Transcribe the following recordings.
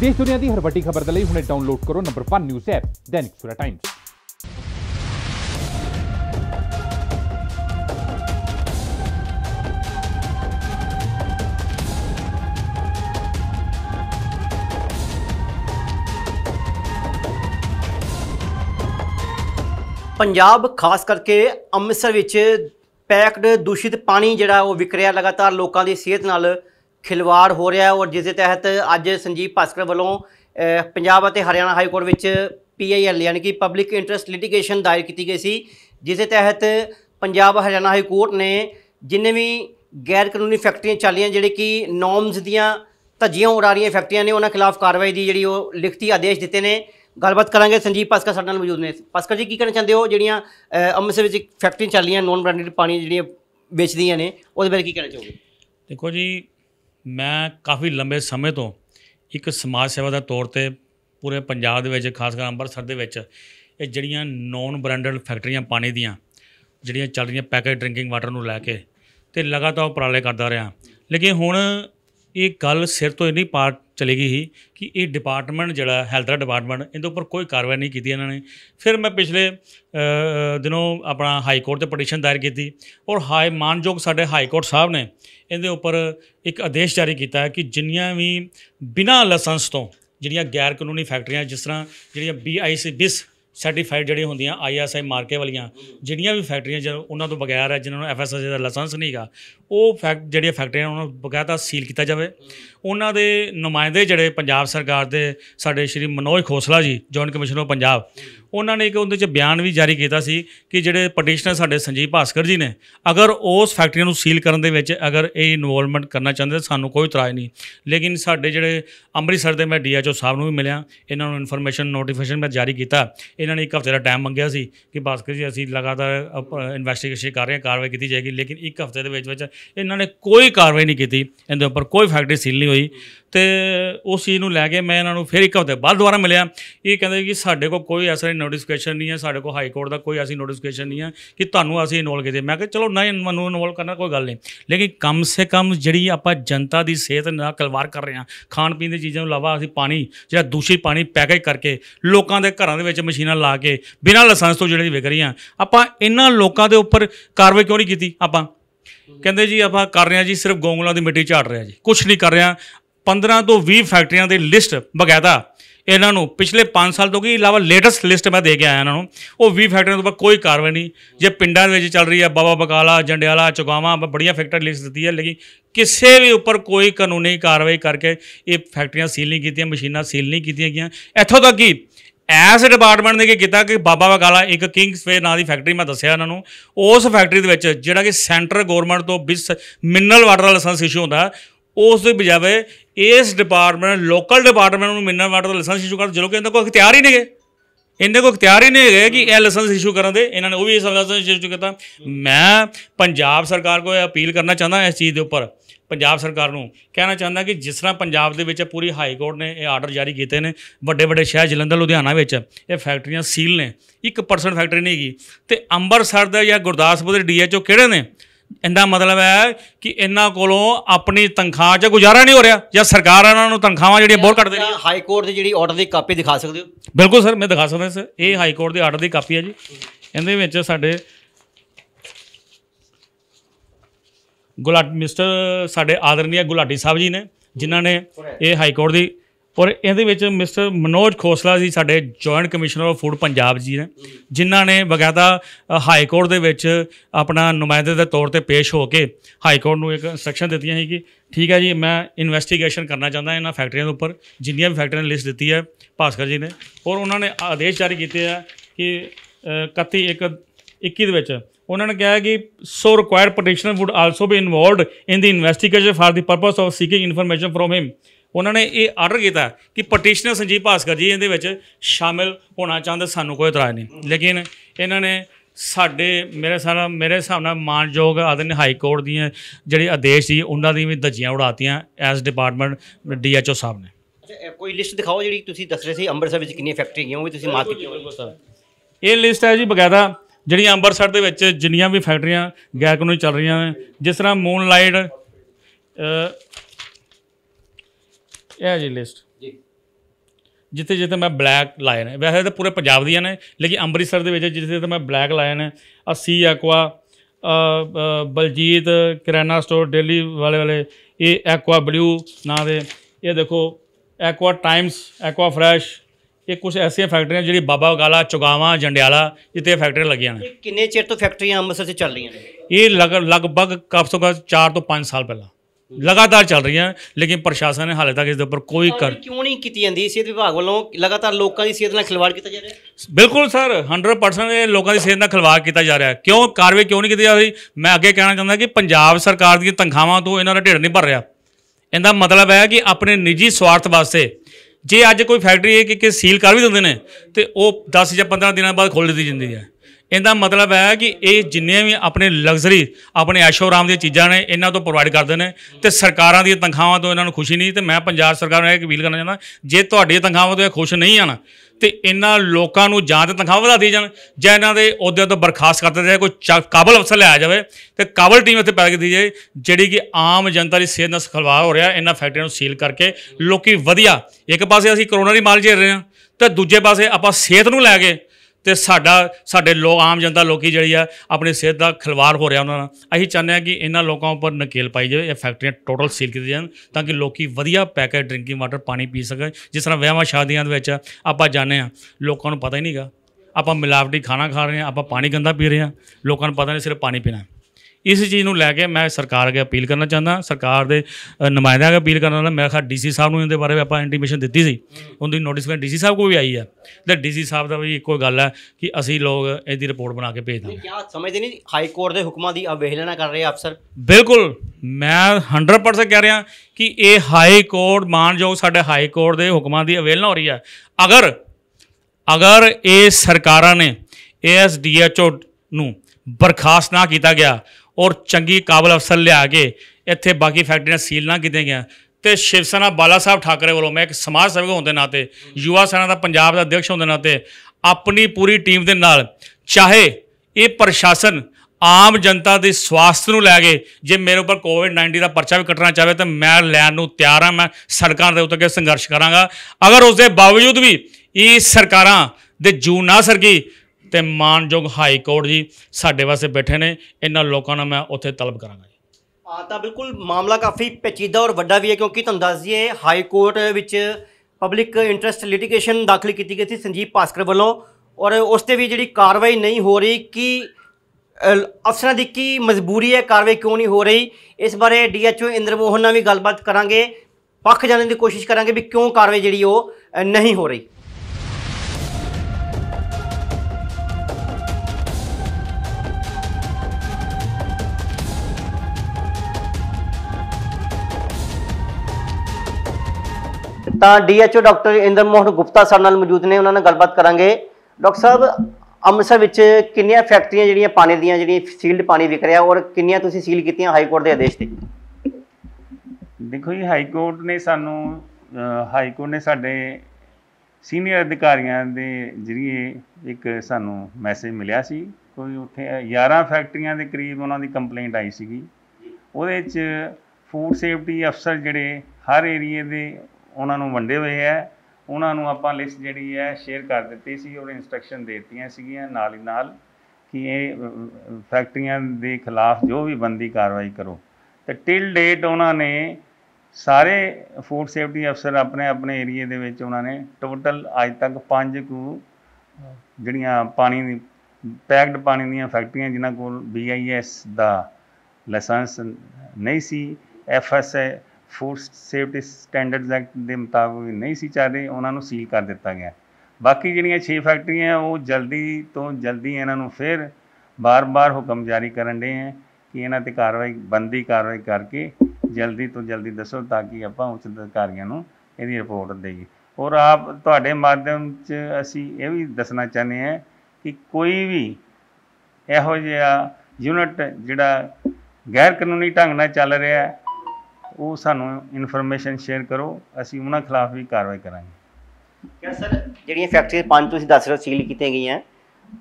ਦੇਸ਼ ਦੁਨੀਆ ਦੀ ਹਰ ਵੱਡੀ ਖਬਰ ਦੇ ਲਈ ਹੁਣੇ ਡਾਊਨਲੋਡ ਕਰੋ ਨੰਬਰ 1 ਨਿਊਜ਼ ਐਪ ਦੈਨਿਕ ਸੂਰਤ ਟਾਈਮਸ ਪੰਜਾਬ ਖਾਸ ਕਰਕੇ ਅੰਮ੍ਰਿਤਸਰ ਵਿੱਚ ਪੈਕਡ ਦੂਸ਼ਿਤ ਪਾਣੀ ਜਿਹੜਾ ਉਹ ਵਿਕਰਿਆ ਲਗਾਤਾਰ ਲੋਕਾਂ ਦੀ ਸਿਹਤ ਨਾਲ ਖਿਲਵਾੜ ਹੋ ਰਿਹਾ ਹੈ ਔਰ ਜਿਸ ਦੇ ਤਹਿਤ ਅੱਜ ਸੰਜੀਵ ਭਾਸਕਰ ਵੱਲੋਂ ਪੰਜਾਬ ਅਤੇ ਹਰਿਆਣਾ ਹਾਈ ਕੋਰਟ ਵਿੱਚ ਪੀਆਈਐਲ ਯਾਨੀ ਕਿ ਪਬਲਿਕ ਇੰਟਰਸਟ ਲਿਟੀਗੇਸ਼ਨ ਦਾਇਰ ਕੀਤੀ ਗਈ ਸੀ ਜਿਸ ਦੇ ਤਹਿਤ ਪੰਜਾਬ ਹਰਿਆਣਾ ਹਾਈ ਕੋਰਟ ਨੇ ਜਿੰਨੇ ਵੀ ਗੈਰ ਕਾਨੂੰਨੀ ਫੈਕਟਰੀਆਂ ਚੱਲੀਆਂ ਜਿਹੜੇ ਕਿ ਨੋਰਮਸ ਦੀਆਂ ਧੱਜੀਆਂ ਉਡਾ ਰਹੀਆਂ ਫੈਕਟਰੀਆਂ ਨੇ ਉਹਨਾਂ ਖਿਲਾਫ ਕਾਰਵਾਈ ਦੀ ਜਿਹੜੀ ਉਹ ਲਿਖਤੀ ਆਦੇਸ਼ ਦਿੱਤੇ ਨੇ ਗੱਲਬਾਤ ਕਰਾਂਗੇ ਸੰਜੀਵ ਪਾਸਕਰ ਸਾਡੇ ਨਾਲ ਮੌਜੂਦ ਨੇ ਪਾਸਕਰ ਜੀ ਕੀ ਕਹਿਣਾ ਚਾਹੁੰਦੇ ਹੋ ਜਿਹੜੀਆਂ ਅੰਮ੍ਰਿਤਸਰ ਵਿੱਚ ਫੈਕਟਰੀਆਂ ਚੱਲੀਆਂ ਨੋਨ ਬ੍ਰਾਂਡਡ ਪਾਣੀ ਜਿਹੜੀਆਂ ਵੇਚਦੀਆਂ ਨੇ ਉਹਦੇ ਬਾਰੇ ਕੀ ਕਹਿਣਾ ਚਾਹੋਗੇ ਦੇਖੋ ਜੀ ਮੈਂ ਕਾਫੀ ਲੰਬੇ ਸਮੇਂ ਤੋਂ ਇੱਕ ਸਮਾਜ ਸੇਵਾ ਦਾ ਤੌਰ ਤੇ ਪੂਰੇ ਪੰਜਾਬ ਦੇ ਵਿੱਚ ਖਾਸ ਕਰ ਅੰਮ੍ਰਿਤਸਰ ਦੇ ਵਿੱਚ ਇਹ ਜਿਹੜੀਆਂ ਨੌਨ ਬ੍ਰਾਂਡਡ ਫੈਕਟਰੀਆਂ ਪਾਣੀ ਦੀਆਂ ਜਿਹੜੀਆਂ ਚੱਲ ਰਹੀਆਂ ਪੈਕੇਜ ਡਰਿੰਕਿੰਗ ਵਾਟਰ ਨੂੰ ਲੈ ਕੇ ਤੇ ਲਗਾਤਾਰ ਉਪਰਾਲੇ ਕਰਦਾ ਰਿਹਾ ਲੇਕਿਨ ਹੁਣ ਇਹ ਗੱਲ ਸਿਰ ਤੋਂ ਨਹੀਂ ਪਾਰ ਚਲੀ ਗਈ ਸੀ ਕਿ ਇਹ ਡਿਪਾਰਟਮੈਂਟ ਜਿਹੜਾ ਹੈਲਥ ਦਾ ਡਿਪਾਰਟਮੈਂਟ ਇਹਦੇ ਉੱਪਰ ਕੋਈ ਕਾਰਵਾਈ ਨਹੀਂ ਕੀਤੀ ਇਹਨਾਂ ਨੇ ਫਿਰ ਮੈਂ ਪਿਛਲੇ ਦਿਨੋਂ ਆਪਣਾ ਹਾਈ ਕੋਰਟ ਤੇ ਪਟੀਸ਼ਨ ਦਾਇਰ ਕੀਤੀ ਔਰ ਹਾਈ ਮਾਨਯੋਗ ਸਾਡੇ ਹਾਈ ਕੋਰਟ ਸਾਹਿਬ ਨੇ ਇਹਦੇ ਉੱਪਰ ਇੱਕ ਆਦੇਸ਼ ਜਾਰੀ ਕੀਤਾ ਹੈ ਕਿ ਜਿੰਨੀਆਂ ਵੀ ਬਿਨਾਂ ਲਾਇਸੈਂਸ ਤੋਂ ਜਿਹੜੀਆਂ ਗੈਰ ਕਾਨੂੰਨੀ ਫੈਕਟਰੀਆਂ ਜਿਸ ਤਰ੍ਹਾਂ ਜਿਹੜੀਆਂ BIC BIS ਸਰਟੀਫਾਈਡ ਜਿਹੜੀਆਂ ਹੁੰਦੀਆਂ ਆਈਐਸਆਈ ਮਾਰਕੇ ਵਾਲੀਆਂ ਜਿਹੜੀਆਂ ਵੀ ਫੈਕਟਰੀਆਂ ਜਿਹੜਾ ਉਹਨਾਂ ਤੋਂ ਬਗੈਰ ਹੈ ਜਿਨ੍ਹਾਂ ਨੂੰ ਐਫਐਸਐਸਏ ਦਾ ਲਾਇਸੈਂਸ ਨਹੀਂ ਹੈਗਾ ਉਹ ਫੈਕਟ ਜਿਹੜੀਆਂ ਫੈਕਟਰੀਆਂ ਉਹਨਾਂ ਨੂੰ ਬਗੈਰਤਾ ਸੀਲ ਕੀਤਾ ਜਾਵੇ ਉਹਨਾਂ ਦੇ ਨੁਮਾਇੰਦੇ ਜਿਹੜੇ ਪੰਜਾਬ ਸਰਕਾਰ ਦੇ ਸਾਡੇ ਸ਼੍ਰੀ ਮਨੋਜ ਖੋਸਲਾ ਜੀ ਜੁਆਇੰਟ ਕਮਿਸ਼ਨਰ ਪੰਜਾਬ ਉਹਨਾਂ ਨੇ ਇੱਕ ਉਹਦੇ ਚ ਬਿਆਨ ਵੀ ਜਾਰੀ ਕੀਤਾ ਸੀ ਕਿ ਜਿਹੜੇ ਪਟੀਸ਼ਨਰ ਸਾਡੇ ਸੰਜੀਵ ਭਾਸਕਰ ਜੀ ਨੇ ਅਗਰ ਉਸ ਫੈਕਟਰੀਆਂ ਨੂੰ ਸੀਲ ਕਰਨ ਦੇ ਵਿੱਚ ਅਗਰ ਇਹ ਇਨਵੋਲਵਮੈਂਟ ਕਰਨਾ ਚਾਹੁੰਦੇ ਸਾਨੂੰ ਕੋਈ ਇਤਰਾਜ਼ ਨਹੀਂ ਲੇਕਿਨ ਸਾਡੇ ਜਿਹੜੇ ਅੰਮ੍ਰਿਤਸਰ ਦੇ ਮੈਂ ਡੀਐਚਓ ਸਾਹਿਬ ਨੂੰ ਵੀ ਮਿਲਿਆ ਇਹਨਾਂ ਨੂੰ ਇਨਫੋਰਮੇਸ਼ਨ ਨੋਟੀਫਿਕੇਸ਼ਨ ਮੈਂ ਜਾਰੀ ਕੀਤਾ ਇਹਨਾਂ ਨੇ ਇੱਕ ਹਫ਼ਤੇ ਦਾ ਟਾਈਮ ਮੰਗਿਆ ਸੀ ਕਿ ਬਾਸਕਰ ਜੀ ਅਸੀਂ ਲਗਾਤਾਰ ਇਨਵੈਸਟੀਗੇਸ਼ਨ ਕਰ ਰਹੇ ਹਾਂ ਕਾਰਵਾਈ ਕੀਤੀ ਜਾਏਗੀ ਲੇਕਿਨ ਇੱਕ ਹਫ਼ਤੇ ਦੇ ਵਿੱਚ ਵਿੱਚ ਇਹਨਾਂ ਨੇ ਕੋਈ ਕਾਰਵਾਈ ਨਹੀਂ ਕੀਤੀ ਇਹਦੇ ਉੱਪਰ ਕੋਈ ਫੈਕਟਰੀ ਸੀਲ ਨਹੀਂ ਹੋਈ ਤੇ ਉਸ ਚੀਜ਼ ਨੂੰ ਲੈ ਕੇ ਮੈਂ ਇਹਨਾਂ ਨੂੰ ਫਿਰ ਇੱਕ ਹਫ਼ਤੇ ਬਾਅਦ ਦੁਬਾਰਾ ਮਿਲਿਆ ਇਹ ਕਹਿੰਦੇ ਕਿ ਸਾਡੇ ਕੋਲ ਕੋਈ ਐਸਾ ਨੋਟੀਫਿਕੇਸ਼ਨ ਨਹੀਂ ਹੈ ਸਾਡੇ ਕੋਲ ਹਾਈ ਕੋਰਟ ਦਾ ਕੋਈ ਐਸੀ ਨੋਟੀਫਿਕੇਸ਼ਨ ਨਹੀਂ ਹੈ ਕਿ ਤੁਹਾਨੂੰ ਅਸੀਂ ਇਨਵੋਲ ਕੀਤੇ ਮੈਂ ਕਿਹਾ ਚਲੋ ਨਹੀਂ ਮੈਨੂੰ ਇਨਵੋਲ ਕਰਨਾ ਕੋਈ ਗੱਲ ਨਹੀਂ ਲੇਕਿਨ ਕਮ ਸੇ ਕਮ ਜਿਹੜੀ ਆਪਾਂ ਜਨਤਾ ਦੀ ਸਿਹਤ ਨਾਲ ਕਲਵਾਰ ਕਰ ਰਹੇ ਹਾਂ ਖਾਣ ਪੀਣ ਦੀ ਚੀਜ਼ਾਂ ਨੂੰ ਲਾਵਾ ਅਸੀਂ ਪਾਣੀ ਜਿਹੜਾ ਦੂਸ਼ਿਤ ਪਾਣੀ ਪੈਕੇਜ ਕਰਕੇ ਲੋਕਾਂ ਦੇ ਘਰਾਂ ਦੇ ਵਿੱਚ ਮਸ਼ੀਨਾਂ ਲਾ ਕੇ ਬਿਨਾਂ ਲਾਇਸੈਂਸ ਤੋਂ ਜਿਹੜੀ ਵਿਕ ਰਹੀਆਂ ਆਪਾਂ ਇਹਨਾਂ ਲੋਕਾਂ ਦੇ ਉੱਪਰ ਕਾਰਵਾਈ ਕਿਉਂ ਨਹੀਂ ਕੀਤੀ ਆਪਾਂ ਕਹਿੰਦੇ ਜੀ ਆਪਾਂ ਕਰ ਰਹੇ ਹਾਂ ਜੀ ਸਿਰਫ ਗੋਂਗਲਾਂ ਦੀ ਮਿੱਟੀ ਝਾੜ ਰਹੇ ਹਾਂ ਜੀ ਕੁਝ ਨਹੀਂ ਕਰ ਹਾਂ 15 ਤੋਂ 20 ਫੈਕਟਰੀਆਂ ਦੀ ਲਿਸਟ ਬਗਾਇਦਾ ਇਹਨਾਂ ਨੂੰ ਪਿਛਲੇ 5 ਸਾਲ ਤੋਂ ਕੀ ਇਲਾਵਾ ਲੇਟੈਸਟ ਲਿਸਟ ਮੈਂ ਦੇ ਕੇ ਆਇਆ ਇਹਨਾਂ ਨੂੰ ਉਹ 20 ਫੈਕਟਰੀਆਂ ਤੋਂ ਬਾਅਦ ਕੋਈ ਕਾਰਵਾਈ ਨਹੀਂ ਜੇ ਪਿੰਡਾਂ ਵਿੱਚ ਚੱਲ ਰਹੀ ਹੈ ਬਾਬਾ ਬਕਾਲਾ ਜੰਡਿਆਲਾ ਚੁਗਾਵਾ ਬੜੀਆਂ ਫੈਕਟਰੀ ਲਿਸਟ ਦਿੱਤੀ ਹੈ ਲੇਕਿਨ ਕਿਸੇ ਵੀ ਉੱਪਰ ਕੋਈ ਕਾਨੂੰਨੀ ਕਾਰਵਾਈ ਕਰਕੇ ਇਹ ਫੈਕਟਰੀਆਂ ਸੀਲ ਨਹੀਂ ਕੀਤੀਆਂ ਮਸ਼ੀਨਾਂ ਸੀਲ ਨਹੀਂ ਕੀਤੀਆਂ ਗਈਆਂ ਇੱਥੋਂ ਤੱਕ ਕਿ ਐਸ ਡਿਪਾਰਟਮੈਂਟ ਨੇ ਕੀ ਕੀਤਾ ਕਿ ਬਾਬਾ ਬਕਾਲਾ ਇੱਕ ਕਿੰਗਸ ਵੇ ਨਾਂ ਦੀ ਫੈਕਟਰੀ ਮੈਂ ਦੱਸਿਆ ਇਹਨਾਂ ਨੂੰ ਉਸ ਫੈਕਟਰੀ ਦੇ ਵਿੱਚ ਜਿਹੜਾ ਕਿ ਸੈਂਟਰ ਗਵਰਨਮੈਂਟ ਤੋਂ ਮਿਨਰਲ ਵਾਟਰ ਦਾ ਲਾਇਸੈਂਸ ਇਸ਼ੂ ਹੁੰਦਾ ਉਸ ਦੇ ਬਜਾਏ ਇਸ ਡਿਪਾਰਟਮੈਂਟ ਲੋਕਲ ਡਿਪਾਰਟਮੈਂਟ ਨੂੰ ਮਿਨਰਲ ਵਾਟਰ ਦਾ ਲਾਇਸੈਂਸ ਇਸ਼ੂ ਕਰ ਜਦੋਂ ਕਿ ਇਹਨਾਂ ਕੋਲ ਇਖਤਿਆਰ ਹੀ ਨਹੀਂਗੇ ਇਹਨਾਂ ਕੋਲ ਇਖਤਿਆਰ ਹੀ ਨਹੀਂ ਹੈਗੇ ਕਿ ਇਹ ਲਾਇਸੈਂਸ ਇਸ਼ੂ ਕਰਨ ਦੇ ਇਹਨਾਂ ਨੇ ਉਹ ਵੀ ਇਸ ਲਾਇਸੈਂਸ ਇਸ਼ੂ ਕੀਤਾ ਮੈਂ ਪੰਜਾਬ ਸਰਕਾਰ ਕੋਲ ਅਪੀਲ ਕਰਨਾ ਚਾਹੁੰਦਾ ਇਸ ਚੀਜ਼ ਦੇ ਉੱਪਰ ਪੰਜਾਬ ਸਰਕਾਰ ਨੂੰ ਕਹਿਣਾ ਚਾਹੁੰਦਾ ਕਿ ਜਿਸ ਤਰ੍ਹਾਂ ਪੰਜਾਬ ਦੇ ਵਿੱਚ ਪੂਰੀ ਹਾਈ ਕੋਰਟ ਨੇ ਇਹ ਆਰਡਰ ਜਾਰੀ ਕੀਤੇ ਨੇ ਵੱਡੇ ਵੱਡੇ ਸ਼ਹਿਰ ਜਲੰਧਰ ਲੁਧਿਆਣਾ ਵਿੱਚ ਇਹ ਫੈਕਟਰੀਆਂ ਸੀਲ ਨੇ 1% ਫੈਕਟਰੀ ਨਹੀਂ ਹੈਗੀ ਤੇ ਅੰਮ੍ਰਿਤਸਰ ਦਾ ਜਾਂ ਗੁਰਦਾਸਪੁਰ ਦੇ ਡੀਐਚਓ ਕਿਹੜੇ ਨੇ ਇੰਦਾ ਮਤਲਬ ਹੈ ਕਿ ਇਹਨਾਂ ਕੋਲੋਂ ਆਪਣੀ ਤਨਖਾਹ 'ਚ ਗੁਜ਼ਾਰਾ ਨਹੀਂ ਹੋ ਰਿਹਾ ਜਾਂ ਸਰਕਾਰ ਇਹਨਾਂ ਨੂੰ ਤਨਖਾਹਾਂ ਜਿਹੜੀਆਂ ਬਹੁਤ ਘੱਟ ਦੇ ਰਹੀ ਹੈ ਹਾਈ ਕੋਰਟ ਦੀ ਜਿਹੜੀ ਆਰਡਰ ਦੀ ਕਾਪੀ ਦਿਖਾ ਸਕਦੇ ਹੋ ਬਿਲਕੁਲ ਸਰ ਮੈਂ ਦਿਖਾ ਸਕਦਾ ਸਰ ਇਹ ਹਾਈ ਕੋਰਟ ਦੇ ਆਰਡਰ ਦੀ ਕਾਪੀ ਹੈ ਜੀ ਇਹਦੇ ਵਿੱਚ ਸਾਡੇ ਗੁਲਾਟ ਮਿਸਟਰ ਸਾਡੇ ਆਦਰਨੀਆ ਗੁਲਾਟੀ ਸਾਹਿਬ ਜੀ ਨੇ ਜਿਨ੍ਹਾਂ ਨੇ ਇਹ ਹਾਈ ਕੋਰਟ ਦੀ ਔਰ ਇਹਦੇ ਵਿੱਚ ਮਿਸਟਰ ਮਨੋਜ ਖੋਸਲਾ ਜੀ ਸਾਡੇ joint commissioner of food Punjab ji ਨੇ ਜਿਨ੍ਹਾਂ ਨੇ ਬਗਾਇਦਾ ਹਾਈ ਕੋਰਟ ਦੇ ਵਿੱਚ ਆਪਣਾ ਨੁਮਾਇੰਦੇ ਦੇ ਤੌਰ ਤੇ ਪੇਸ਼ ਹੋ ਕੇ ਹਾਈ ਕੋਰਟ ਨੂੰ ਇੱਕ ਇਨਸਟਰਕਸ਼ਨ ਦਿੱਤੀਆਂ ਸੀ ਕਿ ਠੀਕ ਹੈ ਜੀ ਮੈਂ ਇਨਵੈਸਟੀਗੇਸ਼ਨ ਕਰਨਾ ਚਾਹੁੰਦਾ ਇਹਨਾਂ ਫੈਕਟਰੀਆਂ ਦੇ ਉੱਪਰ ਜਿੰਨੀਆਂ ਵੀ ਫੈਕਟਰੀਆਂ ਲਿਸਟ ਦਿੱਤੀ ਹੈ ਭਾਸਕਰ ਜੀ ਨੇ ਔਰ ਉਹਨਾਂ ਨੇ ਆਦੇਸ਼ ਜਾਰੀ ਕੀਤੇ ਆ ਕਿ 31 ਇੱਕ 21 ਦੇ ਵਿੱਚ ਉਹਨਾਂ ਨੇ ਕਿਹਾ ਕਿ so required petitioner would also be involved in the investigation for the purpose of seeking information from him ਉਹਨਾਂ ਨੇ ਇਹ ਆਰਡਰ ਕੀਤਾ ਕਿ ਪਟੀਸ਼ਨਰ ਸੰਜੀਵ ਭਾਸਕਰ ਜੀ ਇਹਦੇ ਵਿੱਚ ਸ਼ਾਮਿਲ ਹੋਣਾ ਚਾਹੁੰਦੇ ਸਾਨੂੰ ਕੋਈ ਇਤਰਾਜ਼ ਨਹੀਂ ਲੇਕਿਨ ਇਹਨਾਂ ਨੇ ਸਾਡੇ ਮੇਰੇ ਸਾਰਾ ਮੇਰੇ ਹਿਸਾਬ ਨਾਲ ਮਾਨਯੋਗ ਆਦਰਨੀ ਹਾਈ ਕੋਰਟ ਦੀਆਂ ਜਿਹੜੇ ਆਦੇਸ਼ ਸੀ ਉਹਨਾਂ ਦੀ ਵੀ ਦੱਜੀਆਂ ਉਡਾਤੀਆਂ ਐਸ ਡਿਪਾਰਟਮੈਂਟ ਡੀਐਚਓ ਸਾਹਿਬ ਨੇ ਅੱਛਾ ਕੋਈ ਲਿਸਟ ਦਿਖਾਓ ਜਿਹੜੀ ਤੁਸੀਂ ਦੱਸ ਰਹੇ ਸੀ ਅੰਮ੍ਰਿਤਸਰ ਵਿੱਚ ਕਿੰਨੀਆਂ ਫੈਕਟਰੀਆਂ ਉਹ ਵੀ ਤੁਸੀਂ ਮਾਤ ਕੀਤੀ ਇਹ ਲਿਸਟ ਹੈ ਜੀ ਬਗਾਇਦਾ ਜਿਹੜੀਆਂ ਅੰਮ੍ਰਿਤਸਰ ਦੇ ਵਿੱਚ ਜਿੰਨੀਆਂ ਵੀ ਫੈਕਟਰੀਆਂ ਗੈਰ ਕਾਨੂੰਨੀ ਚੱਲ ਰਹੀਆਂ ਨੇ ਜਿਸ ਤਰ੍ਹਾਂ ਮੂਨ ਲਾਈਟ ਇਹ ਜੀ ਲਿਸਟ ਜੀ ਜਿੱਥੇ ਜਿੱਥੇ ਮੈਂ ਬਲੈਕ ਲਾਇਆ ਨੇ ਵੈਸੇ ਤਾਂ ਪੂਰੇ ਪੰਜਾਬ ਦੀਆਂ ਨੇ ਲੇਕਿਨ ਅੰਮ੍ਰਿਤਸਰ ਦੇ ਵਿੱਚ ਜਿੱਥੇ ਜਿੱਥੇ ਮੈਂ ਬਲੈਕ ਲਾਇਆ ਨੇ ਆ ਸੀ ਐਕਵਾ ਬਲਜੀਤ ਕਿਰਾਨਾ ਸਟੋਰ ਦਿੱਲੀ ਵਾਲੇ ਵਾਲੇ ਇਹ ਐਕਵਾ ਬਲੂ ਨਾਂ ਦੇ ਇਹ ਦੇਖੋ ਐਕਵਾ ਟਾਈਮਸ ਐਕਵਾ ਫਰੈਸ਼ ਇਹ ਕੁਝ ਐਸੀਆਂ ਫੈਕਟਰੀਆਂ ਜਿਹੜੀ ਬਾਬਾ ਗਾਲਾ ਚੁਗਾਵਾ ਜੰਡਿਆਲਾ ਜਿੱਥੇ ਫੈਕਟਰੀਆਂ ਲੱਗੀਆਂ ਨੇ ਕਿੰਨੇ ਚਿਰ ਤੋਂ ਫੈਕਟਰੀਆਂ ਅੰਮ੍ਰਿਤਸਰ 'ਚ ਚੱਲ ਰਹੀਆਂ ਨੇ ਇਹ ਲਗਭਗ ਕਾਫ ਤੋਂ 4 ਤੋਂ 5 ਸਾਲ ਪਹਿਲਾਂ ਲਗਾਤਾਰ ਚੱਲ ਰਹੀਆਂ ਲੇਕਿਨ ਪ੍ਰਸ਼ਾਸਨ ਨੇ ਹਾਲੇ ਤੱਕ ਇਸ ਦੇ ਉੱਪਰ ਕੋਈ ਕਰ ਕਿਉਂ ਨਹੀਂ ਕੀਤੀ ਜਾਂਦੀ ਸਿਹਤ ਵਿਭਾਗ ਵੱਲੋਂ ਲਗਾਤਾਰ ਲੋਕਾਂ ਦੀ ਸਿਹਤ ਨਾਲ ਖਿਲਵਾੜ ਕੀਤਾ ਜਾ ਰਿਹਾ ਬਿਲਕੁਲ ਸਰ 100% ਇਹ ਲੋਕਾਂ ਦੀ ਸਿਹਤ ਨਾਲ ਖਿਲਵਾੜ ਕੀਤਾ ਜਾ ਰਿਹਾ ਕਿਉਂ ਕਾਰਵਾਈ ਕਿਉਂ ਨਹੀਂ ਕੀਤੀ ਜਾ ਰਹੀ ਮੈਂ ਅੱਗੇ ਕਹਿਣਾ ਚਾਹੁੰਦਾ ਕਿ ਪੰਜਾਬ ਸਰਕਾਰ ਦੀਆਂ ਤਨਖਾਹਾਂ ਤੋਂ ਇਹਨਾਂ ਦਾ ਢਿੱਡ ਨਹੀਂ ਭਰ ਰਿਹਾ ਇਹਦਾ ਮਤਲਬ ਹੈ ਕਿ ਆਪਣੇ ਨਿੱਜੀ ਸਵਾਰਥ ਵਾਸਤੇ ਜੇ ਅੱਜ ਕੋਈ ਫੈਕਟਰੀ ਹੈ ਕਿ ਕਿ ਸੀਲ ਕਰ ਵੀ ਦਿੰਦੇ ਨੇ ਤੇ ਉਹ 10 ਜਾਂ 15 ਦਿਨਾਂ ਬਾਅਦ ਖੋਲ੍ਹ ਦਿੱਤੀ ਜਾਂਦੀ ਹੈ ਇਹਦਾ ਮਤਲਬ ਹੈ ਕਿ ਇਹ ਜਿੰਨੇ ਵੀ ਆਪਣੇ ਲਗਜ਼ਰੀ ਆਪਣੇ ਆਰਾਮ ਦੀਆਂ ਚੀਜ਼ਾਂ ਨੇ ਇਹਨਾਂ ਤੋਂ ਪ੍ਰੋਵਾਈਡ ਕਰਦੇ ਨੇ ਤੇ ਸਰਕਾਰਾਂ ਦੀਆਂ ਤਨਖਾਹਾਂ ਤੋਂ ਇਹਨਾਂ ਨੂੰ ਖੁਸ਼ੀ ਨਹੀਂ ਤੇ ਮੈਂ ਪੰਜਾਬ ਸਰਕਾਰ ਨੂੰ ਇਹ ਅਪੀਲ ਕਰਨਾ ਚਾਹੁੰਦਾ ਜੇ ਤੁਹਾਡੀ ਤਨਖਾਹਾਂ ਤੋਂ ਇਹ ਖੁਸ਼ ਨਹੀਂ ਆਣਾ ਤੇ ਇਹਨਾਂ ਲੋਕਾਂ ਨੂੰ ਜਾਂ ਤੇ ਤਨਖਾਹ ਵਧਾ ਦੀ ਜਾਣ ਜਾਂ ਇਹਨਾਂ ਦੇ ਅਹੁਦੇ ਤੋਂ ਬਰਖਾਸਤ ਕਰ ਦਿੱਤਾ ਜਾਏ ਕੋਈ ਕਾਬਲ ਅਫਸਰ ਲਿਆ ਜਾਵੇ ਤੇ ਕਾਬਲ ਟੀਮ ਇੱਥੇ ਪੈਦਾ ਦੀ ਜਾਏ ਜਿਹੜੀ ਕਿ ਆਮ ਜਨਤਾ ਦੀ ਸਿਹਤ ਨਾਲ ਖਲਵਾੜ ਹੋ ਰਿਹਾ ਇਹਨਾਂ ਫੈਕਟਰੀਆਂ ਨੂੰ ਸੀਲ ਕਰਕੇ ਲੋਕੀ ਵਧੀਆ ਇੱਕ ਪਾਸੇ ਅਸੀਂ ਕਰੋਨਾ ਦੀ ਮਾਲ ਝੇਲ ਰਹੇ ਹਾਂ ਤੇ ਦੂਜੇ ਪਾਸੇ ਆਪਾਂ ਸਿਹਤ ਨੂੰ ਲੈ ਕੇ ਤੇ ਸਾਡਾ ਸਾਡੇ ਲੋਕ ਆਮ ਜਨਤਾ ਲੋਕੀ ਜਿਹੜੀ ਆ ਆਪਣੇ ਸਿਹਤ ਦਾ ਖਲਵਾਰ ਹੋ ਰਿਹਾ ਉਹਨਾਂ ਨਾਲ ਅਸੀਂ ਚਾਹੁੰਦੇ ਆ ਕਿ ਇਹਨਾਂ ਲੋਕਾਂ ਉੱਪਰ ਨਕੇਲ ਪਾਈ ਜਾਵੇ ਇਹ ਫੈਕਟਰੀਆਂ ਟੋਟਲ ਸੀਲ ਕੀਤੀ ਜਾਣ ਤਾਂ ਕਿ ਲੋਕੀ ਵਧੀਆ ਪੈਕੇਜ ਡਰਿੰਕਿੰਗ ਵਾਟਰ ਪਾਣੀ ਪੀ ਸਕਣ ਜਿਸ ਤਰ੍ਹਾਂ ਵਿਆਹਾਂ ਸ਼ਾਦੀਆਂ ਦੇ ਵਿੱਚ ਆਪਾਂ ਜਾਣੇ ਆ ਲੋਕਾਂ ਨੂੰ ਪਤਾ ਹੀ ਨਹੀਂਗਾ ਆਪਾਂ ਮਿਲਾਵਟੀ ਖਾਣਾ ਖਾ ਰਹੇ ਆ ਆਪਾਂ ਪਾਣੀ ਗੰਦਾ ਪੀ ਰਹੇ ਆ ਲੋਕਾਂ ਨੂੰ ਪਤਾ ਨਹੀਂ ਸਿਰਫ ਪਾਣੀ ਪੀਣਾ ਇਸ ਚੀਜ਼ ਨੂੰ ਲੈ ਕੇ ਮੈਂ ਸਰਕਾਰ ਅੱਗੇ ਅਪੀਲ ਕਰਨਾ ਚਾਹੁੰਦਾ ਸਰਕਾਰ ਦੇ ਨੁਮਾਇੰਦਿਆਂ ਅੱਗੇ ਅਪੀਲ ਕਰਨਾ ਮੈਂ ਖਾ ਡੀਸੀ ਸਾਹਿਬ ਨੂੰ ਇਹਦੇ ਬਾਰੇ ਆਪਾਂ ਇੰਟੀਮੇਸ਼ਨ ਦਿੱਤੀ ਸੀ ਉਹਦੀ ਨੋਟਿਸ ਵੀ ਡੀਸੀ ਸਾਹਿਬ ਕੋਲ ਵੀ ਆਈ ਹੈ ਤੇ ਡੀਸੀ ਸਾਹਿਬ ਦਾ ਵੀ ਇੱਕੋ ਗੱਲ ਹੈ ਕਿ ਅਸੀਂ ਲੋਕ ਇਹਦੀ ਰਿਪੋਰਟ ਬਣਾ ਕੇ ਭੇਜ ਦਾਂਗੇ ਕੀ ਸਮਝਦੇ ਨਹੀਂ ਹਾਈ ਕੋਰਟ ਦੇ ਹੁਕਮਾਂ ਦੀ ਅਵਹੇਲਨਾ ਕਰ ਰਹੇ ਅਫਸਰ ਬਿਲਕੁਲ ਮੈਂ 100% ਕਹਿ ਰਿਹਾ ਕਿ ਇਹ ਹਾਈ ਕੋਰਟ ਮਾਨਯੋਗ ਸਾਡੇ ਹਾਈ ਕੋਰਟ ਦੇ ਹੁਕਮਾਂ ਦੀ ਅਵਹੇਲਨਾ ਹੋ ਰਹੀ ਹੈ ਅਗਰ ਅਗਰ ਇਹ ਸਰਕਾਰਾਂ ਨੇ ਐਸਡੀਐਚਓ ਨੂੰ ਬਰਖਾਸਤ ਨਾ ਕੀਤਾ ਗਿਆ ਔਰ ਚੰਗੀ ਕਾਬਲ ਅਫਸਰ ਲਿਆ ਕੇ ਇੱਥੇ ਬਾਕੀ ਫੈਕਟਰੀਆਂ ਸੀਲ ਨਾ ਕੀਤੀਆਂ ਗਿਆ ਤੇ ਸ਼ਿਵ ਸੈਨਾ ਬਾਲਾ ਸਾਹਿਬ ਠਾਕਰੇ ਵੱਲੋਂ ਮੈਂ ਇੱਕ ਸਮਾਜ ਸੇਵਕ ਹੋਣ ਦੇ ਨਾਤੇ ਯੁਵਾ ਸੈਨਾ ਦਾ ਪੰਜਾਬ ਦਾ ਅਧਿਕਸ਼ ਹੋਣ ਦੇ ਨਾਤੇ ਆਪਣੀ ਪੂਰੀ ਟੀਮ ਦੇ ਨਾਲ ਚਾਹੇ ਇਹ ਪ੍ਰਸ਼ਾਸਨ ਆਮ ਜਨਤਾ ਦੇ ਸਵਾਸਥ ਨੂੰ ਲੈ ਕੇ ਜੇ ਮੇਰੇ ਉੱਪਰ ਕੋਵਿਡ-19 ਦਾ ਪਰਚਾ ਵੀ ਕੱਟਣਾ ਚਾਹਵੇ ਤਾਂ ਮੈਂ ਲੈਣ ਨੂੰ ਤਿਆਰ ਹਾਂ ਮੈਂ ਸੜਕਾਂ ਦੇ ਉੱਤੇ ਸੰਘਰਸ਼ ਕਰਾਂਗਾ ਅਗਰ ਉਸ ਦੇ ਬਾਵਜੂਦ ਵੀ ਇਹ ਸਰਕਾਰਾਂ ਦੇ ਜੂ ਨਾ ਸਰਗੀ ਤੇ ਮਾਨਯੋਗ ਹਾਈ ਕੋਰਟ ਜੀ ਸਾਡੇ ਵਾਸਤੇ ਬੈਠੇ ਨੇ ਇਹਨਾਂ ਲੋਕਾਂ ਨਾਲ ਮੈਂ ਉੱਥੇ ਤਲਬ ਕਰਾਂਗਾ ਆ ਤਾਂ ਬਿਲਕੁਲ ਮਾਮਲਾ ਕਾਫੀ ਪੇਚੀਦਾ ਔਰ ਵੱਡਾ ਵੀ ਹੈ ਕਿਉਂਕਿ ਤੁਹਾਨੂੰ ਦੱਸ ਦਈਏ ਹਾਈ ਕੋਰਟ ਵਿੱਚ ਪਬਲਿਕ ਇੰਟਰਸਟ ਲਿਟੀਗੇਸ਼ਨ ਦਾਖਲ ਕੀਤੀ ਗਈ ਸੀ ਸੰਜੀਵ ਭਾਸਕਰ ਵੱਲੋਂ ਔਰ ਉਸ ਤੇ ਵੀ ਜਿਹੜੀ ਕਾਰਵਾਈ ਨਹੀਂ ਹੋ ਰਹੀ ਕਿ ਅਫਸਰਾਂ ਦੀ ਕੀ ਮਜਬੂਰੀ ਹੈ ਕਾਰਵਾਈ ਕਿਉਂ ਨਹੀਂ ਹੋ ਰਹੀ ਇਸ ਬਾਰੇ ਡੀਐਚਓ ਇੰਦਰ ਮੋਹਨ ਨਾਲ ਵੀ ਗੱਲਬਾਤ ਕਰਾਂਗੇ ਪੱਖ ਜਾਣਨ ਦੀ ਕੋਸ਼ਿਸ਼ ਕਰਾਂਗੇ ਵੀ ਕਿਉਂ ਕਾਰਵਾਈ ਜਿਹੜੀ ਉਹ ਨਹੀਂ ਹੋ ਰਹੀ ਤਾਂ ਡੀਐਚਓ ਡਾਕਟਰ ਇੰਦਰ ਮੋਹਨ ਗੁਪਤਾ ਸਾਡੇ ਨਾਲ ਮੌਜੂਦ ਨੇ ਉਹਨਾਂ ਨਾਲ ਗੱਲਬਾਤ ਕਰਾਂਗੇ ਡਾਕਟਰ ਸਾਹਿਬ ਅੰਮ੍ਰਿਤਸਰ ਵਿੱਚ ਕਿੰਨੀਆਂ ਫੈਕਟਰੀਆਂ ਜਿਹੜੀਆਂ ਪਾਣੀ ਦੀਆਂ ਜਿਹੜੀਆਂ ਸੀਲਡ ਪਾਣੀ ਵਿਕ ਰਿਹਾ ਔਰ ਕਿੰਨੀਆਂ ਤੁਸੀਂ ਸੀਲ ਕੀਤੀਆਂ ਹਾਈ ਕੋਰਟ ਦੇ ਆਦੇਸ਼ ਤੇ ਦੇਖੋ ਜੀ ਹਾਈ ਕੋਰਟ ਨੇ ਸਾਨੂੰ ਹਾਈ ਕੋਰਟ ਨੇ ਸਾਡੇ ਸੀਨੀਅਰ ਅਧਿਕਾਰੀਆਂ ਦੇ ਜਰੀਏ ਇੱਕ ਸਾਨੂੰ ਮੈਸੇਜ ਮਿਲਿਆ ਸੀ ਕੋਈ ਉੱਥੇ 11 ਫੈਕਟਰੀਆਂ ਦੇ ਕਰੀਬ ਉਹਨਾਂ ਦੀ ਕੰਪਲੇਂਟ ਆਈ ਸੀਗੀ ਉਹਦੇ ਵਿੱਚ ਫੂਡ ਸੇਫਟੀ ਅਫਸਰ ਜਿਹੜੇ ਹਰ ਏਰੀਆ ਦੇ ਉਹਨਾਂ ਨੂੰ ਵੰਡੇ ਹੋਏ ਹੈ ਉਹਨਾਂ ਨੂੰ ਆਪਾਂ ਲਿਸਟ ਜਿਹੜੀ ਹੈ ਸ਼ੇਅਰ ਕਰ ਦਿੱਤੀ ਸੀ ਔਰ ਇਨਸਟਰਕਸ਼ਨ ਦਿੱਤੀਆਂ ਸੀਗੀਆਂ ਨਾਲ ਹੀ ਨਾਲ ਕਿ ਇਹ ਫੈਕਟਰੀਆਂ ਦੇ ਖਿਲਾਫ ਜੋ ਵੀ ਬੰਦੀ ਕਾਰਵਾਈ ਕਰੋ ਤੇ ਟਿਲ ਡੇਟ ਉਹਨਾਂ ਨੇ ਸਾਰੇ ਫੂਡ ਸੇਫਟੀ ਅਫਸਰ ਆਪਣੇ ਆਪਣੇ ਏਰੀਆ ਦੇ ਵਿੱਚ ਉਹਨਾਂ ਨੇ ਟੋਟਲ ਅੱਜ ਤੱਕ 5 ਕੁ ਜਿਹੜੀਆਂ ਪਾਣੀ ਦੀ ਪੈਕਡ ਪਾਣੀ ਦੀਆਂ ਫੈਕਟਰੀਆਂ ਜਿਨ੍ਹਾਂ ਕੋਲ ਬੀਆਈਐਸ ਦਾ ਲਾਇਸੈਂਸ ਨਹੀਂ ਸੀ FSA Food Safety Standards Act ਦੇ ਮੁਤਾਬਕ ਨਹੀਂ ਸੀ ਚੱਲ ਰਹੀ ਉਹਨਾਂ ਨੂੰ ਸੀਲ ਕਰ ਦਿੱਤਾ ਗਿਆ ਬਾਕੀ ਜਿਹੜੀਆਂ 6 ਫੈਕਟਰੀਆਂ ਉਹ ਜਲਦੀ ਤੋਂ ਜਲਦੀ ਇਹਨਾਂ ਨੂੰ ਫਿਰ ਬਾਰ-ਬਾਰ ਹੁਕਮ ਜਾਰੀ ਕਰਨ ਦੇ ਹੈ ਕਿ ਇਹਨਾਂ ਤੇ ਕਾਰਵਾਈ ਬੰਦੀ ਕਾਰਵਾਈ ਕਰਕੇ ਜਲਦੀ ਤੋਂ ਜਲਦੀ ਦੱਸੋ ਤਾਂ ਕਿ ਆਪਾਂ ਉੱਚ ਅਧਿਕਾਰੀਆਂ ਨੂੰ ਇਹਦੀ ਰਿਪੋਰਟ ਦੇਈਏ ਔਰ ਆਪ ਤੁਹਾਡੇ ਮਾਧਿਅਮ 'ਚ ਅਸੀਂ ਇਹ ਵੀ ਦੱਸਣਾ ਚਾਹੁੰਦੇ ਆ ਕਿ ਕੋਈ ਵੀ ਇਹੋ ਜਿਹਾ ਯੂਨਿਟ ਜਿਹੜਾ ਗੈਰ ਕਾਨੂੰਨੀ ਢੰਗ ਨਾਲ ਚੱਲ ਰਿਹਾ ਹੈ ਉਹ ਸਾਨੂੰ ਇਨਫੋਰਮੇਸ਼ਨ ਸ਼ੇਅਰ ਕਰੋ ਅਸੀਂ ਉਹਨਾਂ ਖਿਲਾਫ ਵੀ ਕਾਰਵਾਈ ਕਰਾਂਗੇ ਕਿਆ ਸਰ ਜਿਹੜੀਆਂ ਫੈਕਟਰੀ ਪੰਜ ਤੁਸੀਂ ਦੱਸ ਰਹੇ ਸੀਲ ਕੀਤੀਆਂ ਗਈਆਂ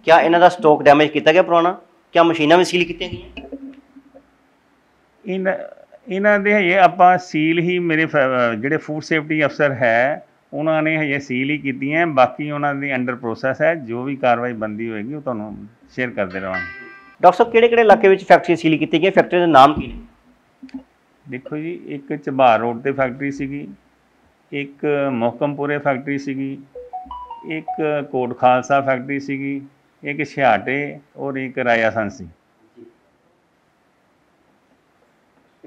ਕਿਆ ਇਹਨਾਂ ਦਾ ਸਟਾਕ ਡੈਮੇਜ ਕੀਤਾ ਗਿਆ ਪੁਰਾਣਾ ਕਿਆ ਮਸ਼ੀਨਾਂ ਵੀ ਸੀਲ ਕੀਤੀਆਂ ਗਈਆਂ ਇਹਨਾਂ ਇਹਨਾਂ ਦੇ ਹਜੇ ਆਪਾਂ ਸੀਲ ਹੀ ਮੇਰੇ ਜਿਹੜੇ ਫੂਡ ਸੇਫਟੀ ਅਫਸਰ ਹੈ ਉਹਨਾਂ ਨੇ ਹਜੇ ਸੀਲ ਹੀ ਕੀਤੀਆਂ ਬਾਕੀ ਉਹਨਾਂ ਦੀ ਅੰਡਰ ਪ੍ਰੋਸੈਸ ਹੈ ਜੋ ਵੀ ਕਾਰਵਾਈ ਬੰਦੀ ਹੋਏਗੀ ਉਹ ਤੁਹਾਨੂੰ ਸ਼ੇਅਰ ਕਰਦੇ ਰਹਾਂਗੇ ਡਾਕਟਰ ਸਾਹਿਬ ਕਿਹੜੇ ਕਿਹੜੇ ਇਲਾਕੇ ਵਿੱਚ ਫੈਕਟਰੀ ਸੀਲ ਕੀਤੀ ਗਈ ਫੈਕਟਰੀ ਦਾ ਨਾਮ ਕੀ ਹੈ ਦੇਖੋ ਜੀ ਇੱਕ ਚਬਾਰ ਰੋਡ ਤੇ ਫੈਕਟਰੀ ਸੀਗੀ ਇੱਕ ਮੋਹਕਮਪੁਰੇ ਫੈਕਟਰੀ ਸੀਗੀ ਇੱਕ ਕੋਟ ਖਾਲਸਾ ਫੈਕਟਰੀ ਸੀਗੀ ਇੱਕ ਛਿਆਟੇ ਔਰ ਇੱਕ ਰਾਇਆਸਨ ਸੀ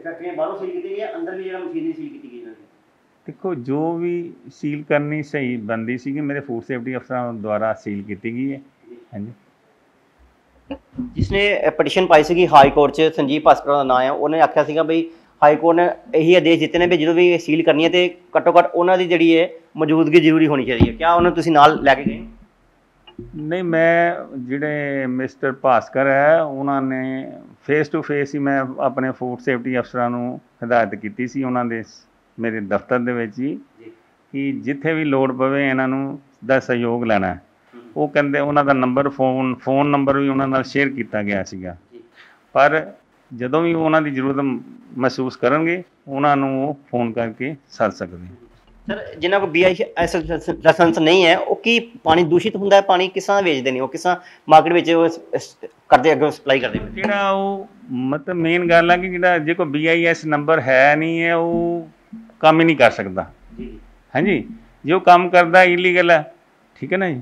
ਫੈਕਟਰੀਆਂ ਬਾਹਰੋਂ ਸੀਲ ਕੀਤੀ ਗਈਆਂ ਅੰਦਰ ਵੀ ਜਿਹੜਾ ਮਸ਼ੀਨ ਸੀਲ ਕੀਤੀ ਗਈ ਦੇਖੋ ਜੋ ਵੀ ਸੀਲ ਕਰਨੀ ਸਹੀ ਬੰਦੀ ਸੀਗੀ ਮੇਰੇ ਫੂਡ ਸੇਫਟੀ ਅਫਸਰਾਂ ਦੁਆਰਾ ਸੀਲ ਕੀਤੀ ਗਈ ਹੈ ਹਾਂਜੀ ਜਿਸਨੇ ਪਟੀਸ਼ਨ ਪਾਈ ਸੀਗੀ ਹਾਈ ਕੋਰਟ 'ਚ ਸੰਜੀਵ ਪਾਸਕਰ ਦਾ ਨਾਮ ਹੈ ਉਹਨੇ ਆਖਿਆ ਸੀਗਾ ਬਈ ਹਾਈ ਕੋਰਟ ਨੇ ਇਹੀ ਆਦੇਸ਼ ਦਿੱਤੇ ਨੇ ਵੀ ਜਦੋਂ ਵੀ ਸੀਲ ਕਰਨੀ ਹੈ ਤੇ ਘੱਟੋ ਘੱਟ ਉਹਨਾਂ ਦੀ ਜਿਹੜੀ ਹੈ ਮੌਜੂਦਗੀ ਜ਼ਰੂਰੀ ਹੋਣੀ ਚਾਹੀਦੀ ਹੈ ਕਿਆ ਉਹਨਾਂ ਤੁਸੀਂ ਨਾਲ ਲੈ ਕੇ ਗਏ ਨਹੀਂ ਮੈਂ ਜਿਹੜੇ ਮਿਸਟਰ ਭਾਸਕਰ ਹੈ ਉਹਨਾਂ ਨੇ ਫੇਸ ਟੂ ਫੇਸ ਹੀ ਮੈਂ ਆਪਣੇ ਫੂਡ ਸੇਫਟੀ ਅਫਸਰਾਂ ਨੂੰ ਹਦਾਇਤ ਕੀਤੀ ਸੀ ਉਹਨਾਂ ਦੇ ਮੇਰੇ ਦਫ਼ਤਰ ਦੇ ਵਿੱਚ ਹੀ ਕਿ ਜਿੱਥੇ ਵੀ ਲੋੜ ਪਵੇ ਇਹਨਾਂ ਨੂੰ ਦਾ ਸਹਿਯੋਗ ਲੈਣਾ ਹੈ ਉਹ ਕਹਿੰਦੇ ਉਹਨਾਂ ਦਾ ਨੰਬਰ ਫੋਨ ਫੋਨ ਨੰਬਰ ਵੀ ਉਹਨਾਂ ਨਾਲ ਸ਼ੇਅਰ ਕੀਤਾ ਗਿਆ ਸੀਗਾ ਪਰ ਜਦੋਂ ਵੀ ਉਹਨਾਂ ਦੀ ਜ਼ਰੂਰਤ ਮਹਿਸੂਸ ਕਰਨਗੇ ਉਹਨਾਂ ਨੂੰ ਉਹ ਫੋਨ ਕਰਕੇ ਸੱਦ ਸਕਦੇ ਸਰ ਜਿਨ੍ਹਾਂ ਕੋ ਬੀਆਈਐਸ ਲਾਇਸੈਂਸ ਨਹੀਂ ਹੈ ਉਹ ਕੀ ਪਾਣੀ ਦੂਸ਼ਿਤ ਹੁੰਦਾ ਹੈ ਪਾਣੀ ਕਿਸਾਂ ਵੇਚਦੇ ਨੇ ਉਹ ਕਿਸਾਂ ਮਾਰਕੀਟ ਵਿੱਚ ਕਰਦੇ ਅੱਗੇ ਸਪਲਾਈ ਕਰਦੇ ਨੇ ਜਿਹੜਾ ਉਹ ਮਤਲਬ ਮੇਨ ਗੱਲ ਆ ਕਿ ਜਿਹੜਾ ਜੇ ਕੋ ਬੀਆਈਐਸ ਨੰਬਰ ਹੈ ਨਹੀਂ ਹੈ ਉਹ ਕੰਮ ਹੀ ਨਹੀਂ ਕਰ ਸਕਦਾ ਹਾਂਜੀ ਜੋ ਕੰਮ ਕਰਦਾ ਇਲੀਗਲ ਹੈ ਠੀਕ ਹੈ ਨਾ ਜੀ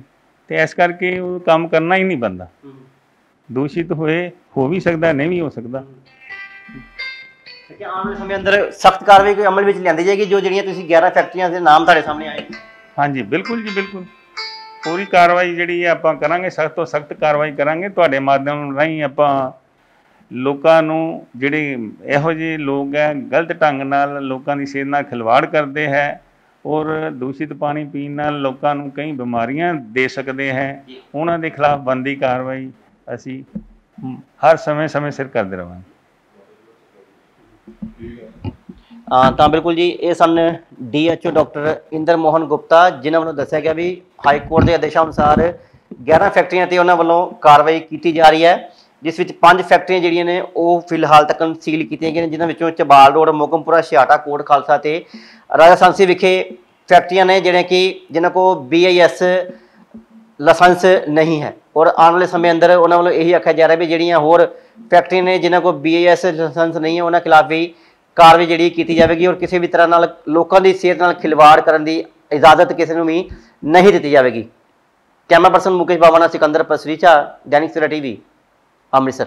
ਤੇ ਇਸ ਕਰਕੇ ਉਹ ਕੰਮ ਕਰਨਾ ਹੀ ਨਹੀਂ ਬੰਦਾ ਦੂਸ਼ਿਤ ਹੋਏ ਹੋ ਵੀ ਸਕਦਾ ਨਹੀਂ ਵੀ ਹੋ ਸਕਦਾ ਕਿ ਆਉਣ ਸਮੇਂ ਅੰਦਰ ਸਖਤ ਕਾਰਵਾਈ ਕੋਈ ਅਮਲ ਵਿੱਚ ਲਿਆਂਦੀ ਜਾਏਗੀ ਜੋ ਜਿਹੜੀਆਂ ਤੁਸੀਂ 11 ਫੈਕਟਰੀਆਂ ਦੇ ਨਾਮ ਤੁਹਾਡੇ ਸਾਹਮਣੇ ਆਏ ਹਾਂਜੀ ਬਿਲਕੁਲ ਜੀ ਬਿਲਕੁਲ ਪੂਰੀ ਕਾਰਵਾਈ ਜਿਹੜੀ ਹੈ ਆਪਾਂ ਕਰਾਂਗੇ ਸਖਤ ਤੋਂ ਸਖਤ ਕਾਰਵਾਈ ਕਰਾਂਗੇ ਤੁਹਾਡੇ ਮਾਧਿਅਮ ਰਾਹੀਂ ਆਪਾਂ ਲੋਕਾਂ ਨੂੰ ਜਿਹੜੇ ਇਹੋ ਜਿਹੇ ਲੋਕ ਹੈ ਗਲਤ ਢੰਗ ਨਾਲ ਲੋਕਾਂ ਦੀ ਸਿਹਤ ਨਾਲ ਖਿਲਵਾੜ ਕਰਦੇ ਹੈ ਔਰ ਦੂਸ਼ਿਤ ਪਾਣੀ ਪੀਣ ਨਾਲ ਲੋਕਾਂ ਨੂੰ ਕਈ ਬਿਮਾਰੀਆਂ ਦੇ ਸਕਦੇ ਹੈ ਉਹਨਾਂ ਦੇ ਖਿਲਾਫ ਬੰਦੀ ਕਾਰਵਾਈ ਅਸੀਂ ਹਰ ਸਮੇਂ ਸਮੇਂ ਸਿਰ ਕਰਦੇ ਰਵਾਂਗੇ ਤਾਂ ਬਿਲਕੁਲ ਜੀ ਇਹ ਸਨ ਡੀਐਚਓ ਡਾਕਟਰ ਇੰਦਰ ਮੋਹਨ ਗੁਪਤਾ ਜਿਨ੍ਹਾਂ ਵੱਲੋਂ ਦੱਸਿਆ ਗਿਆ ਵੀ ਹਾਈ ਕੋਰਟ ਦੇ ਆਦੇਸ਼ਾਂ ਅਨੁਸਾਰ 11 ਫੈਕਟਰੀਆਂ ਤੇ ਉਹਨਾਂ ਵੱਲੋਂ ਕਾਰਵਾਈ ਕੀਤੀ ਜਾ ਰਹੀ ਹੈ ਜਿਸ ਵਿੱਚ ਪੰਜ ਫੈਕਟਰੀਆਂ ਜਿਹੜੀਆਂ ਨੇ ਉਹ ਫਿਲਹਾਲ ਤੱਕ ਸੀਲ ਕੀਤੀਆਂ ਗਈਆਂ ਨੇ ਜਿਨ੍ਹਾਂ ਵਿੱਚੋਂ ਚਬਾਲ ਰੋਡ ਮੁਕਮਪੁਰਾ ਸ਼ਿਆਟਾ ਕੋਟ ਖਾਲਸਾ ਤੇ ਰਾਜਸਥਾਨਸੀ ਵਿਖੇ ਫੈਕਟਰੀਆਂ ਨੇ ਜਿਹੜੀਆਂ ਕਿ ਜਿਨ੍ਹਾਂ ਕੋ ਬੀਆਈਐਸ ਲਾਇਸੈਂਸ ਨਹੀਂ ਹੈ ਔਰ ਆਉਣ ਵਾਲੇ ਸਮੇਂ ਅੰਦਰ ਉਹਨਾਂ ਵੱਲੋਂ ਇਹੀ ਆਖਿਆ ਜਾ ਰਿਹਾ ਵੀ ਜਿਹੜੀਆਂ ਹੋਰ ਫੈਕਟਰੀ ਨੇ ਜਿਨ੍ਹਾਂ ਕੋਲ ਬੀਏਐਸ ਲਾਇਸੈਂਸ ਨਹੀਂ ਹੈ ਉਹਨਾਂ ਖਿਲਾਫ ਵੀ ਕਾਰਵਾਈ ਜਿਹੜੀ ਕੀਤੀ ਜਾਵੇਗੀ ਔਰ ਕਿਸੇ ਵੀ ਤਰ੍ਹਾਂ ਨਾਲ ਲੋਕਾਂ ਦੀ ਸਿਹਤ ਨਾਲ ਖਿਲਵਾੜ ਕਰਨ ਦੀ ਇਜਾਜ਼ਤ ਕਿਸੇ ਨੂੰ ਵੀ ਨਹੀਂ ਦਿੱਤੀ ਜਾਵੇਗੀ ਕੈਮਰਾ ਪਰਸਨ ਮੁਕੇਸ਼ ਬਾਵਾਨਾ ਸਿਕੰਦਰ ਪਸਰੀਚਾ ਦੈਨਿਕ ਸਿਰਾ ਟੀਵੀ ਅੰਮ੍ਰਿਤਸਰ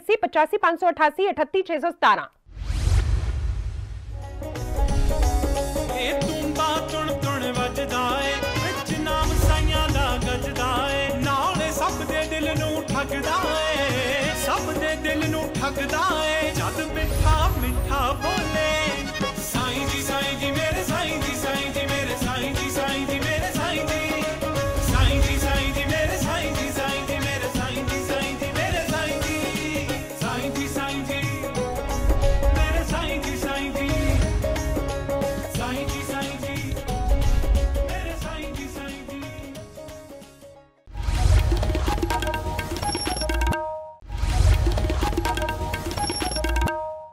88 85588 38617 ਇਹ ਤੁੰਬਾ ਤੁਣ ਤੁਣ ਵੱਜਦਾ ਏ